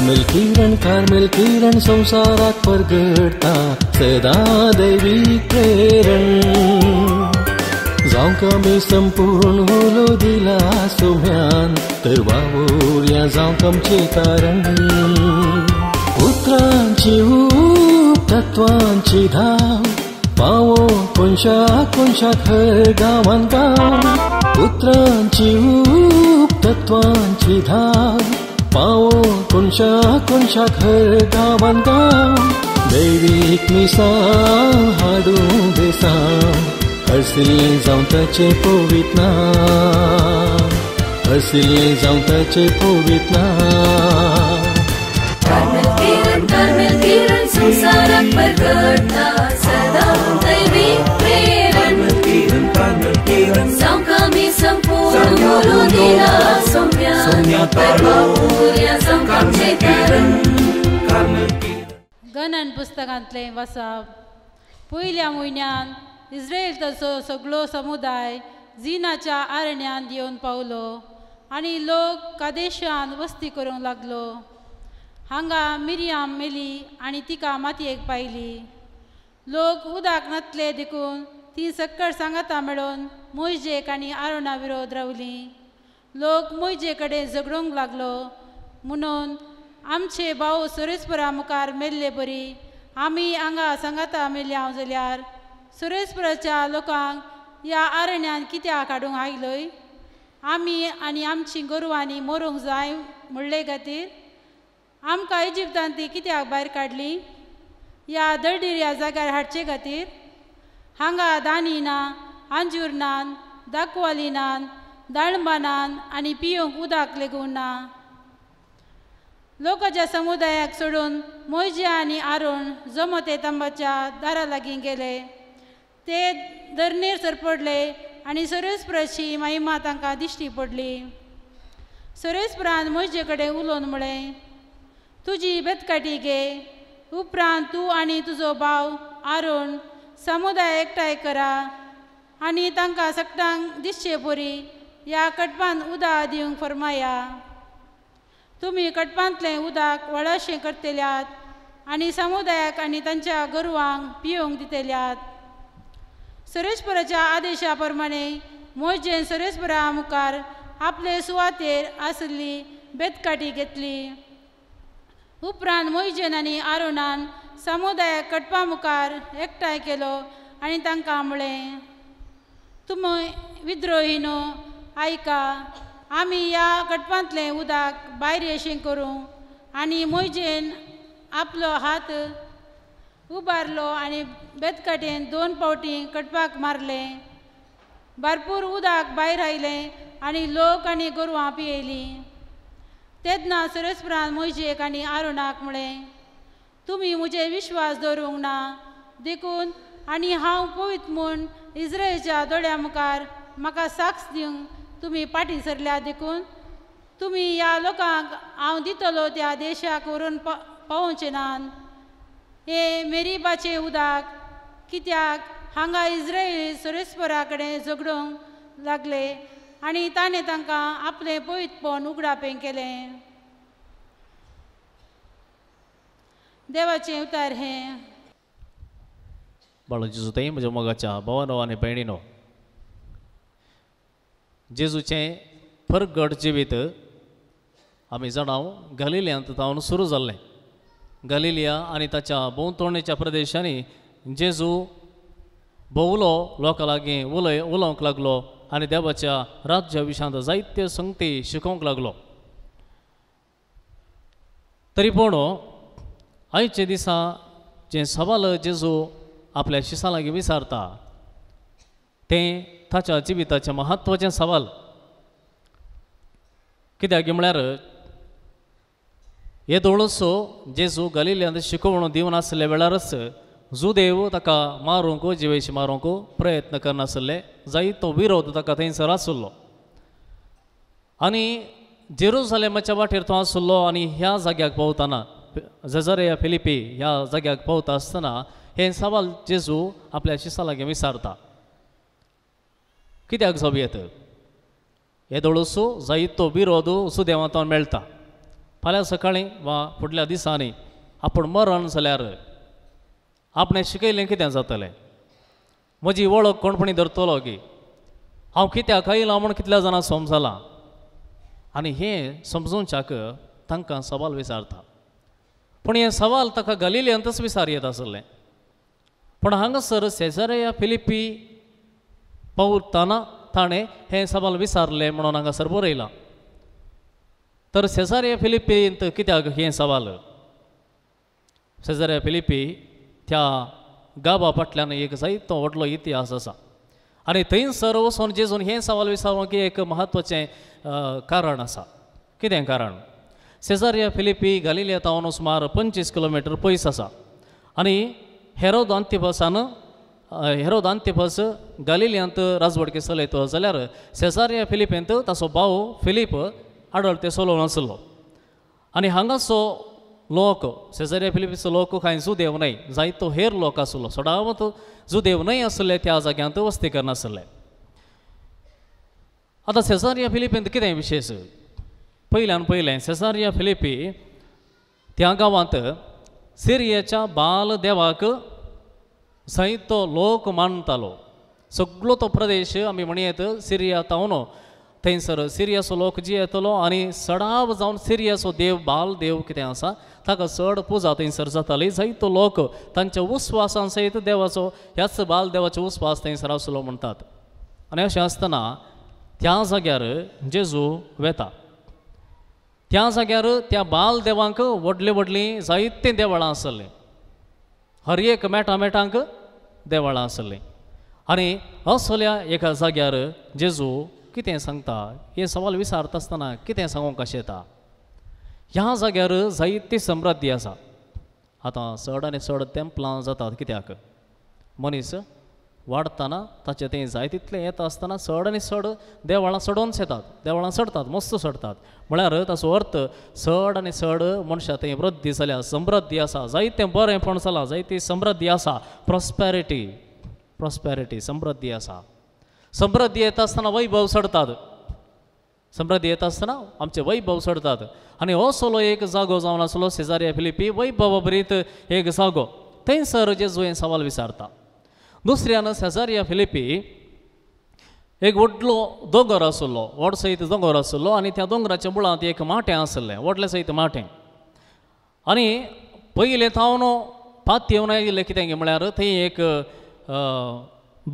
Carmel किरण Carmel किरण संसारात परगडता सदा दैवी प्रेरण जावं कमी संपूर्ण उलो दिला सोम्यान तर वावुर्या जावं कमचे कारण उतरांची ऊप तत्वांची धाव पावो कोणशा कोणशा खर गावान गाव उतरांची ऊप तत्वांची धाव पाओ कुंचा कुंचा घर गावन गाउँ दैविक मिसा हाडू देसा हसिल जाऊं तचे पोवित नाम हर्सिले जाउँ ताचे पोवित नाम किरण कर्मेल किरण संसारात परगडता सदा दैवी प्रेरण किरण कर्मेल किरण गणन पुस्तकांतले वसप पयल्या म्हयन्यान इस्रायल तसो सगळो समुदाय जिनाच्या आरण्यान येवन पावलो आनी लोक कादेशान वस्ती करूंक लागलो हांगा मिरयाम मेली आनी तिका मातयेक पायली लोक उदक नातले देखून ती सक्कर सांगाता मेळोन मुयजेक आनी आरोणा विरोध रावली लोक मुयजे कडेन झगडूंक लागलो म्हणून आमचे भाऊ सुरेशपुरा मुखार मेल्ले बरी आमी हांगा सांगाता मेल्ले हांव जाल्यार सुरेशपुराच्या लोकांक ह्या आरण्यान कित्याक काडूंक आयलोय आमी आनी आमची गोरवांनी मरूंक जाय म्हणले खातीर आमकां इजिप्तान ती कित्याक भायर काडली ह्या ह्या जाग्यार हाडचे खातीर हांगा दाकवाली नान दाकवालिनान नान आनी पियोंक उदक लेगून ना लोकाच्या समुदायाक सोडून मोजे आनी आरोण ते तंबाच्या दारा लागी गेले ते धरणेर सरपडले आणि सुरेशप्रशी महिमा तांकां दिश्टी पडली सरोस्पुरान मोजे कडेन उलोवन म्हळें तुजी बेतकाटी घे उपरांत तूं आनी तुजो भाव आरुण समुदाय एकठांय करा आनी तांकां सगळ्यांक बरी ह्या कटपांत उदक दिवंक फरमाया तुमी कटपांतलें उदक वळाशें करतल्यात आनी समुदायाक आनी तांच्या गोरवांक पियोंक दितल्यात सुरेशपुराच्या आदेशा प्रमाणे मोजेन सुरेशपुरा मुखार आपले सुवातेर आसली बेतकाटी घेतली उपरांत मोयजेन आनी आरोणान समुदाय कटपा मुखार एकठांय केलो आनी तांकां म्हळें तुमी विद्रोही न्हू आयका आमी ह्या कटपांतलें उदक भायर करू करूं आनी मोयजेन आपलो हात उबारलो आनी बेतकाटेन दोन पावटी कटपाक मारलें भरपूर उदक भायर आयलें आनी लोक आनी गोरवां पियेलीं तेदना प्राण मोजेक आनी आरुणाक म्हळें तुम्ही मुझे विश्वास दवरूंक ना देखून आनी हांव पवित म्हूण इस्रायलच्या दोळ्या मुखार म्हाका साक्ष दिवंक तुमी पाठी सरल्या देखून तुमी ह्या लोकांक हांव दितलो त्या देशाक व्हरून पावचे नान हे मेरीबाचे उदक कित्याक हांगा इस्रायल सोरेस्परा कडेन झगडूंक लागले आनी ताणें तांकां आपलें पवितपण उगडापें केलें देवाचे अवतार हे जेजू सुताई म्हज्या मगाच्या भावानो आणि बहिणीनो जेजूचे फरगड जिवीत आम्ही जाणाव गलिलियांत जावन सुरू झाले गलिलिया आनी ताच्या भोंवतोणेच्या प्रदेशांनी जेजू भोवलो लोकां लागीं उलय उलोवंक लागलो आनी देवाच्या राज्या विशांत जायत्यो संगती शिकोवंक लागलो तरी पूण आयचे दिसा जे सवाल जेजू आपल्या शिसा लागीं विचारता तें ताच्या जिविताचें महत्वाचें सवाल कित्याक म्हळ्यार हे दोळसो जेजू गलिल्ल्यान शिकवण दिवन आसले वेळारच जुदेव ताका मारूंक जिवेशी मारूंक प्रयत्न करनासले जाय तो विरोध ताका थंयसर आसुल्लो आनी जेरुसलेमाच्या वाटेर तो आसुल्लो आनी ह्या जाग्याक पावताना झजरे फिलिपी ह्या जाग्याक पावता आसतना हे सवाल जेजू आपल्या शिसालागे विचारता कित्याक जावं येतं येदोळ असू जायतो विरोध सुदैवांतान मेळटा फाल्यां सकाळीं वा फुडल्या दिसांनी आपूण मरण जाल्यार आपणें शिकयलें कितें जातलें म्हजी वळख कोणपणी धरतलो की हांव कित्याक आयलां म्हूण कितल्या जाणां समजलां आनी हें समजूनच्याक तांकां सवाल विचारता पूण हे सवाल ताका गालिले अंतच विचार येत आसले पूण हांगासर सेजारे फिलिपी पावताना ताणें हे सवाल विसारले म्हणून हांगासर बरयलां तर सेजारे फिलिपींत कित्याक हे सवाल सेजारे फिलिपी त्या गाबा फाटल्यान एक जायतो व्हडलो इतिहास आसा आनी थंयसर वचून जेजून हे सवाल विचारूंक एक म्हत्वाचें कारण आसा कितें कारण सेजारिया फिलिपी गालिलिया तावन सुमार पंचवीस किलोमीटर पैस असा आणि हेरोद आंतिबसान हेरोद आंतिबस गालिलियांत राजवडके चलयतो जाल्यार सेजारिया फिलिपेंत ताचो भाव फिलीप आडळते सोलोवन आसलो आनी हांगाचो लोक सेजारिया फिलिपीचो लोक कांय जुदेव न्हय जायतो हेर लोक आसलो सोडावत जुदेव न्हय आसले त्या जाग्यांत वस्ती करनासले आतां सेजारिया फिलिपेंत कितें विशेश पयल्यान पयलें सेसारिया फिलिपी त्या गांवांत सिरियेच्या बालदेवाक देवाक लोक मानतालो सगळो तो प्रदेश आम्ही म्हणयेत सिरिया तावनो थंयसर सिरियाचो लोक जी येतलो आनी सडाव जावन सिरियाचो देव बालदेव देव कितें आसा ताका चड पुजा थंयसर जाताली जायतो लोक तांच्या उस्वासान सयत देवाचो ह्याच बाल उस्वास थंयसर आसलो म्हणटात आनी अशें आसतना त्या जाग्यार जेजू वेता त्या जाग्यार त्या बाल देवांक व्हडलीं व्हडलीं जायतीं देवळां आसलीं हर एक मेटा मेटांक देवळां आसलीं आनी असल्या एका जाग्यार जेजू कितें सांगता हे सवाल विचारता आसतना कितें सांगूंक कशें येता ह्या जाग्यार जायती समृद्धी आसा आतां चड आनी चड टेम्पलां जातात कित्याक मनीस वाडतना ताचें ते जाय तितलें येता आसतना सड आनी सड देवळां सडोवन येतात देवळां सडतात मस्त सडतात म्हळ्यार ताचो अर्थ सड आनी सड मनशा ते वृद्धी जाल्या समृद्धी आसा जायतें बरेंपण जालां जायती समृद्धी आसा प्रॉस्पॅरिटी प्रॉस्पॅरिटी समृद्धी आसा समृद्धी येता आसतना वैभव सडतात समृद्धी येता आसतना आमचे वैभव सडतात आनी हो सोलो एक जागो जावन आसलो शेजारी फिलिपी वैभव बरीत एक जागो थंयसर जेजुयेन सवाल विचारता दुसऱ्यानं शेजारिया फिलिपी एक व्हडलो दोंगर आसलो व्हड सयत दोंगर आसलो आनी त्या दोंगराच्या मुळांत एक माटें आसलें व्हडलें सयत माटें आनी पयले थावन पात येवन आयिल्लें कितें म्हळ्यार थंय एक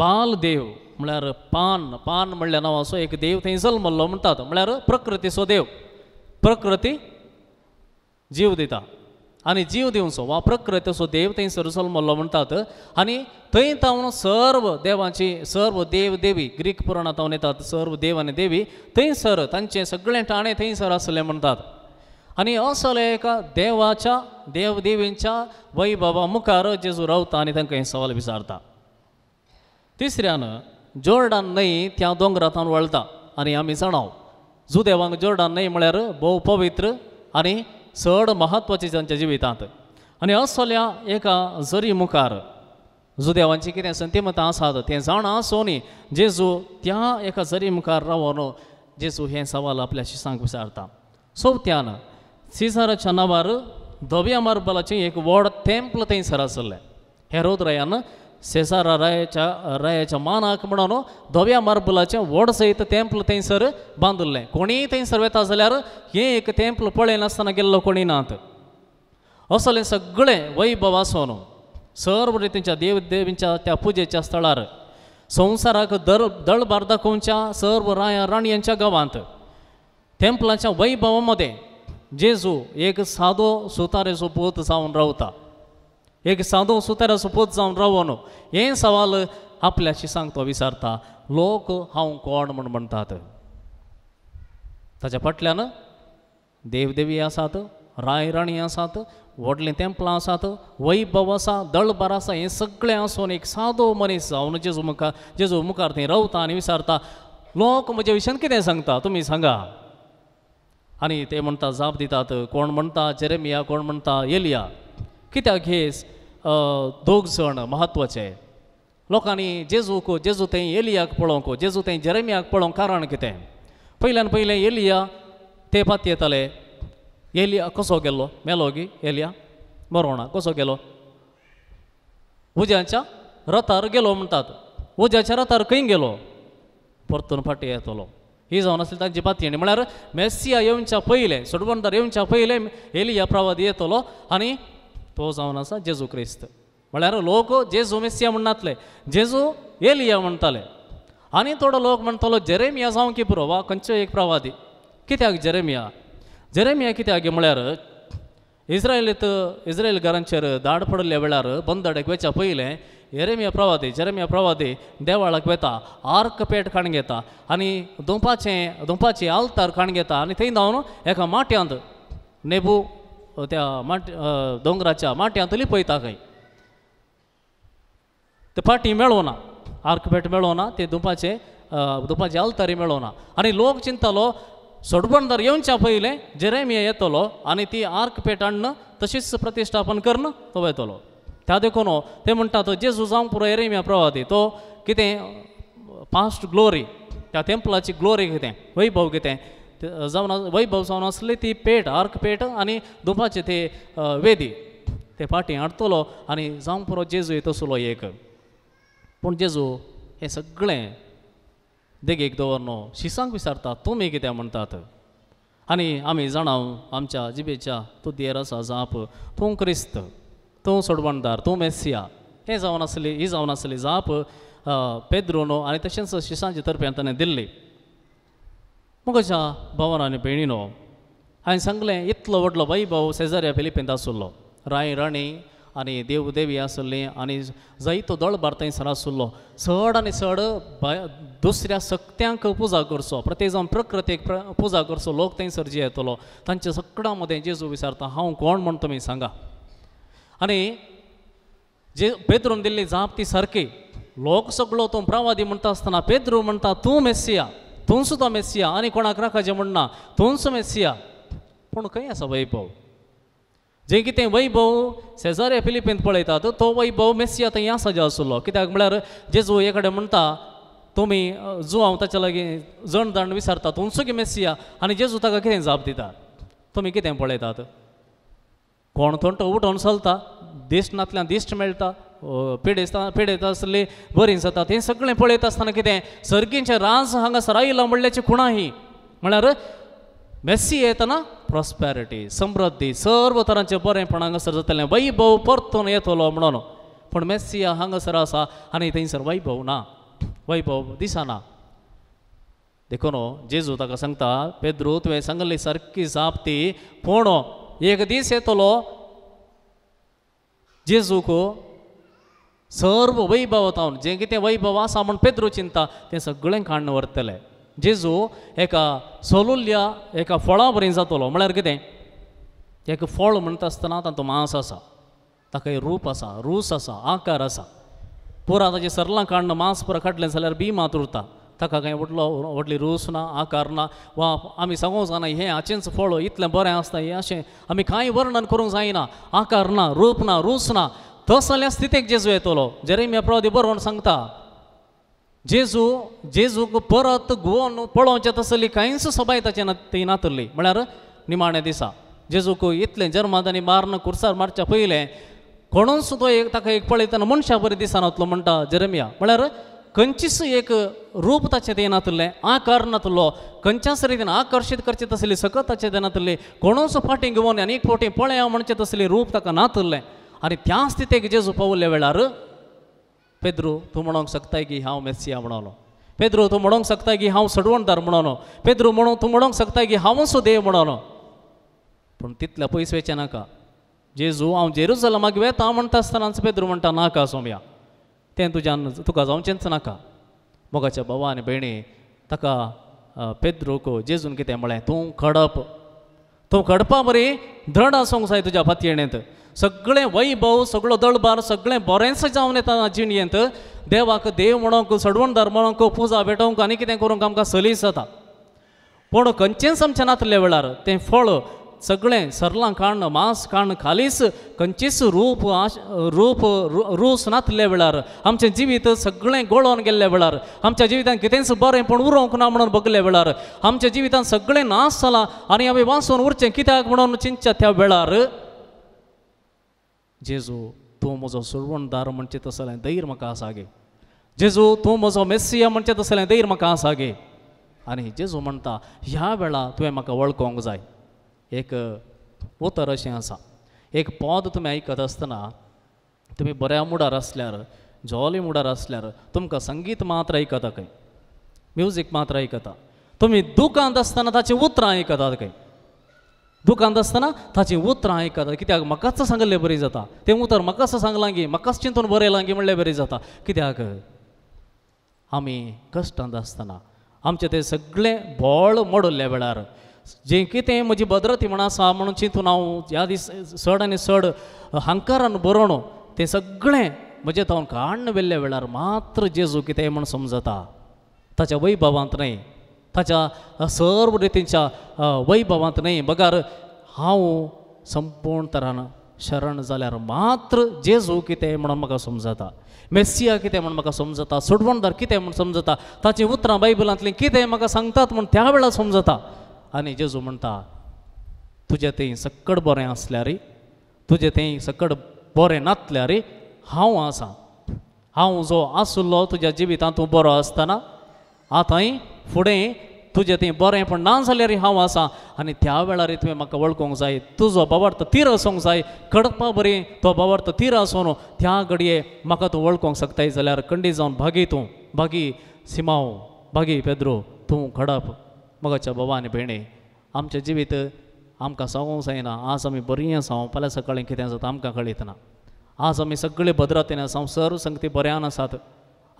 बाल देव म्हळ्यार पान पान म्हणल्या नांवाचो एक देव थंय जल्मल्लो म्हणटात म्हळ्यार प्रकृतीचो देव प्रकृती जीव दिता आणि जीव दिवचो वा प्रकृत असो देव थं सरुसल मल्लो आनी थंय तावन सर्व देवांची सर्व देव देवी ग्रीक पुराणात येतात सर्व देव आणि देवी थंय सर सगळे सगळे थंसर थंयसर आसलें म्हणटात आनी असले एका देवाच्या देव देवींच्या बाबा मुखार जेजू रावता आनी तांकां हे सवाल विचारता तिसऱ्यान जोर्डान न्हंय त्या दोंगरांतान वळता आनी आमी जाणाव जुदेवांक जोर्डान न्हंय म्हळ्यार भोव पवित्र आणि चड म्हत्वाची त्यांच्या जिवितात आणि असल्या एका जरी मुखार जो देवांची कितें संतिमतां आसात ते जाण आसूनी जेजू त्या एका जरी मुखार रावन जेजू हे सवाल आपल्याशी सांग विचारता सोबत्यान सिझाराच्या नावार धव्या मार्बलाचें एक व्हड तेंपल थंयसर आसले हेरोद रयान ಸೆಸಾರ ರಾಯಚ ರಾಯಚ मानाक म्हणून धव्या मार्बलाचे व्हड सहित तेंपल थंयसर बांदिल्लें कोणीय थंयसर वेता जाल्यार हे एक टेंपल पळयनासतना गेल्लो कोणी नात असले सगळे वैभव आसून सर्व रितीच्या देव देवींच्या त्या पुजेच्या स्थळार संवसाराक दर दळबार दाखोवच्या सर्व राया राणयांच्या गांवांत तेंपलाच्या वैभवा मदें जेजू एक सादो सुतारेचो पोत जावन रावता एक सादो सुतारा सोपोत जावन रावोनो हे सवाल आपल्याशी सांगतो विचारता लोक हांव कोण म्हण म्हणतात ताच्या फाटल्यान देवदेवी आसात राणी आसात व्हडलीं तेंपलां आसात वैभव आसा दळबार आसा हें सगळें आसून एक सादो मनीस जावन जेजू मुखार जेजू मुखार थंय रावता आनी विचारता लोक म्हजे विशयान कितें सांगता तुमी सांगा आनी ते म्हणटा जाप दितात कोण म्हणता जेरेमिया कोण म्हणता येलिया कित्याक घेस दोग सण म्हत्वाचे लोकांनी जेजू को जेजू थंय एलियाक पळोवंक जेजू थंय जेरेमियाक पळोवंक कारण कितें पयल्यान पयलें एलिया ते पात येताले एलिया कसो गेल्लो मेलो गी एलिया मरोना कसो गेलो उज्याच्या रथार गेलो म्हणटात उज्याच्या रथार खंय गेलो परतून फाटी येतलो ही जावन आसली तांची पातयेणी म्हळ्यार मेसिया येवच्या पयलें सोडवणदार येवच्या पयलें एलिया प्रवाद येतलो आनी तो जावन आसा जेजू क्रिस्त म्हळ्यार लोक जेजू मेसिया म्हणनातले जेजू एलिया म्हणटाले आनी थोडो लोक म्हणटालो जेरेमिया जावं की पुरो वा खंयचो एक प्रवादी कित्याक जेरेमिया जेरेमिया कित्याक म्हळ्यार इस्रायलीत इस्रायल घरांचेर दाड पडल्या वेळार बंदडेक वेच्या पयलें जेरेमिया प्रवादी जेरेमिया प्रवादी देवाळाक वेता आर्क पेट काण घेता आनी दुंपाचें दुंपाचें आल्तार काण घेता आनी थंय धांवन एका माटयांत नेबू त्या माट दोंगराच्या माटयांतली पळयता खंय ते फाटी मेळोना आर्कपेट मेळोना ते दुपाचे दुपाचे अल्तारी मेळोना आनी लोक चिंतालो सोडबणदार येवच्या पयलें जेरेमिया येतलो आनी ती आर्कपेट हाडन तशीच प्रतिष्ठापन करून तो येतलो त्या देखून हो, ते म्हणटा तो जेजुजांक पुरो एरेमिया प्रवादी तो कितें पास्ट ग्लोरी त्या टेम्पलाची ग्लोरी कितें वैभव कितें जाऊन वैभव जावन असले ती पेट आर्क पेट आणि दुपाचे ते वेदी ते पाटी हाडतलो आणि जावं पुरो जेजू असलो एक पण जेजू हे सगळे देगेक दवरनो शिसांक विचारता तुम्ही कित्याक म्हणतात आणि आम्ही जाणाव आमच्या जिबेच्या तू देर आसा जाप तू क्रिस्त तू सोडवणदार तू मेसिया हे जावन आसली ही जावन आसली जाप पेद्रोनो आणि आनी तशेंच शिसांचे तर्फे ताणें दिल्ली मुगोशा भावन आनी भयणीनो हांवें सांगलें इतलो व्हडलो वैभव शेजाऱ्या फिलिपींत आसुल्लो राय राणी आनी देव देवी आणि आनी जायतो दळ भारतांसर आसुल्लो चड आनी चड दुसऱ्या सक्त्यांक पुजा करचो प्रत्येक जावन प्रकृतीक पुजा करचो लोक थंयसर जे येतलो तांच्या सगळ्यां मदें जेजू विचारता हांव कोण म्हण तुमी सांगा आनी जे पेद्रून दिल्ली जाप ती सारकी लोक सगळो तूं प्रवादी म्हणटा आसतना पेद्रू म्हणटा तूं मेस्सिया तो मेसिया आनी कोणाक नाकाचें म्हणना थंयच मेस्सिया पूण खंय आसा वैभव जें कितें वैभव शेजाऱ्या फिलिपींत पळयतात तो वैभव मेस्सिया थंय आसा जो आसलो कित्याक म्हळ्यार जेजू हे कडेन म्हणटा तुमी जो हांव ताच्या लागीं जण जाण विसरता तुमचो की मेसिया आनी जेजू ताका कितें जाप दिता तुमी कितें पळयतात कोण थंड उठोन चलता दिश्ट नातल्यान दिश्ट मेळटा पेडयता पेडयता आसले बरी जातात हें सगळें पळयता आसतना कितें सर्गींचें राज हांगासर आयला म्हणल्याचे कुणाही ही म्हळ्यार मेस्सी येतना प्रॉस्पॅरिटी समृद्धी सर्व तरांचें बरेंपण हांगासर जातलें वैभव परतून येतलो म्हणून पूण मेस्सी हांगासर आसा आनी थंयसर वैभव ना वैभव दिसना देखून जेजू ताका सांगता पेद्रू तुवें सांगली सारकी जाप ती पूण एक दीस येतलो जेजूक सर्व वैभवतावन जे कितें वैभव आसा म्हण पेद्रू चिंता तें सगळें खाण व्हरतलें जेजू एका सोलुल्या एका फळा बरें जातलो म्हळ्यार कितें एक फळ म्हणटा आसतना तांचो मांस आसा ताका रूप आसा रूस आसा आकार आसा पुरा ताचें सरलां काण मांस पुरा काडलें जाल्यार बी मात उरता ताका कांय व्हडलो व्हडली रूस ना आकार ना वा आमी सांगूंक जायना हें हाचेंच फळ इतलें बरें आसता हें अशें आमी कांय वर्णन करूंक जायना आकार ना रूप ना रूस ना तसल्या स्थितीक जेजू येतलो जेरेमिया प्रवादी बरोवन सांगता जेजू जेजूक परत गुवोन पळोवचें तसली कांयच सोबाय ताचे ना ती नातुरली म्हळ्यार निमाणे दिसा जेजूक इतलें जर्माद आनी मारन खुर्सार मारच्या पयलें कोणून सुद्दां एक ताका एक पळयतना मनशा बरी दिसनातलो म्हणटा जेरेमिया म्हळ्यार खंयचीच एक रूप ताचें तें नातुरलें आकार नातुरलो खंयच्याच रितीन आकर्शीत करचें तसली सकत ताचें तें नातुरली कोणूच फाटीं घेवन आनी एक फावटी पळया म्हणचें तसलें रूप ताका नातुरलें आणि त्या स्थितीक जेजू पवल्या वेळार पेद्रू तू म्हणोंक शकता की हा मेस्सिया म्हणलो पेद्रू तू म्हणोंक शकता की हा सडवणदार म्हणलो पेद्रू म्हणू तू म्हणोंक शकता की हांवूच देव म्हणलो पण तितल्या पयस वेचे नाका जेजू हांव वे वेता म्हणटा आसतनाच पेद्रू म्हणटा नाका सोम्या ते तुज्यान तुका जावचेंच नाका मोगाच्या बाबा आणि भयणी ताका पेद्रूक जेजून कितें म्हळें तूं खडप तूं खडपा बरी दृढ आसूंक जाय तुज्या फातयेणेंत सगळे वैभव सगळं दळबार सगळे बरेच जावन येता जिणयेंत देवाक देव म्हणोंक सडवण धर्मणोंक पुजा भेटोंक आनी कितें करूंक आमकां सलीस जाता पूण खंयचेंच आमचें नातले वेळार तें फळ सगळें सरलां काण्ण मांस काण्ण खालीस खंयचेच रूप आश रूप रूस नातले वेळार आमचें जिवीत सगळें गोळोन गेल्ले वेळार आमच्या जिवितांत कितेंच बरें पूण उरोंक ना म्हणून बगले वेळार आमच्या जिवितांत सगळें नास जालां आनी आमी वांसून उरचें कित्याक म्हणून चिंतच्या त्या वेळार तो मजो सुरवणदार म्हणचे तसले दैर ಧೈರ್ಯ सागे जेजू तूं म्हजो मेस्सिया म्हणचें तसलें दैर म्हाका आसा गे आनी जेजू म्हणटा ह्या वेळा तुवें म्हाका वळखोंक जाय एक उतर अशें आसा एक पद तुमी आयकत आसतना तुमी बऱ्या मुडार आसल्यार जॉली मुडार आसल्यार तुमकां संगीत मात्र आयकता खंय म्युजीक मात्र आयकता तुमी दुकांत आसतना ताचीं उतरां आयकतात खंय दुकान आसतना ताचें उतरां आयकता कित्याक म्हाकाच सांगले बरी जाता तें उतर म्हाकाच सांगलां गे म्हाकाच चिंतून बरयलां गे म्हणल्यार बरें जाता कित्याक आमी कश्टांत आसतना आमचें तें सगळें बोळ मोडल्या वेळार जें कितें म्हजी भद्रती म्हण आसा म्हणून चिंतून हांव ह्या दीस सड आनी सड हांकारान बरोवण तें सगळें म्हजे तावन काण्ण वेल्ल्या वेळार मात्र जेजू कितें म्हूण समजता ताच्या वैभवांत न्हय ताच्या सर्व रितींच्या वैभवांत न्हय बघार हांव संपूर्ण तरान शरण जाल्यार मात्र जेजू कितें म्हणून म्हाका समजता मेस्सिया कितें म्हणून म्हाका समजता सोडवणदार कितें म्हणून समजता ताचीं उतरां बायबलांतलीं कितें म्हाका सांगतात म्हूण त्या वेळार समजता आनी जेजू म्हणटा तुझे ते सक्कड बरें रे तुझे ते सक्कड बरें नासल्यारय हांव आसा हांव जो आसुल्लो तुज्या जिवितांत तूं बरो आसतना आतांय फुडें तुजें तें बरेंपण ना जाल्यार हांव आसा आनी त्या वेळार तुवें म्हाका वळखूंक जाय तुजो बाबार्थ तीर आसूंक जाय कडपा बरी तो बाबार्थ तीर आसून त्या घडये म्हाका तूं वळखूंक सकताय जाल्यार कंडी जावन भागी तूं भागी सिमाव भागी पेद्रो तूं खडप मगाच्या बाबा आनी भेणे आमचें जिवीत आमकां सांगूंक जायना आज आमी बरीं आसा फाल्यां सकाळीं कितें जाता आमकां कळयतना आज आमी सगळे भद्रतेन आसा संवसार संगती बऱ्यान आसात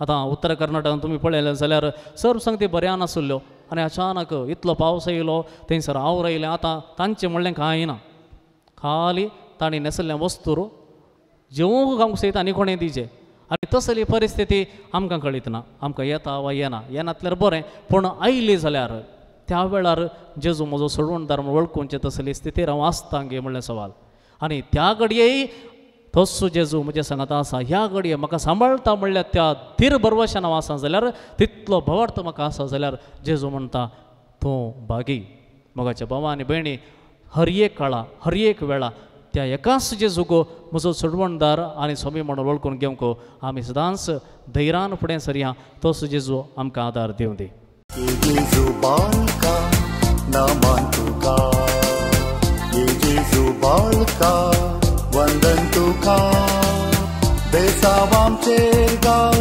आता उत्तर कर्नाटकांत तुम्ही पळयले जाल्यार सर्व ती बऱ्यान आसुल्ल्यो आणि अचानक इतलो पावस येयलो थंयसर आवर तांचे आतां तांचें म्हणलें कांय ना खाली तांणी नेसले वस्तूर जेवूंक काम सयता आनी कोणें दिजे आनी तसली परिस्थिती आमकां कळीत ना आमकां येता वा येना येनातल्यार बरें पूण आयली जाल्यार त्या वेळार जेजू म्हजो सोडवण धर्म वळखूंचे तसली स्थिती हांव आसता गे म्हणलें सवाल आनी त्या घडये तस्सु जेजू म्हणजे सांगता आसा ह्या घडये म्हाका सांभाळता म्हणल्यार त्या धीर बरवशें हांव आसा जाल्यार तितलो भवार्थ म्हाका आसा जाल्यार जेजू म्हणटा तूं भागी मोगाच्या भावा आनी भयणी हर एक काळा हर एक वेळा त्या एकाच जेजूको म्हजो सुडवणदार आनी स्वामी म्हणून वळखून घेवंक आमी सदांच धैरान फुडें सरया तोस जेजू आमकां आदार दिवं दी बालका London to Kars Besavam cergal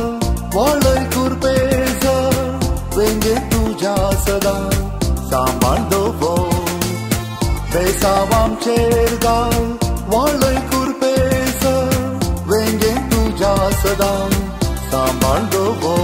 Varlay kurpeza Venge tuja sada Sambardo vo Besavam cergal Varlay kurpeza Venge tuja sada Sambardo vo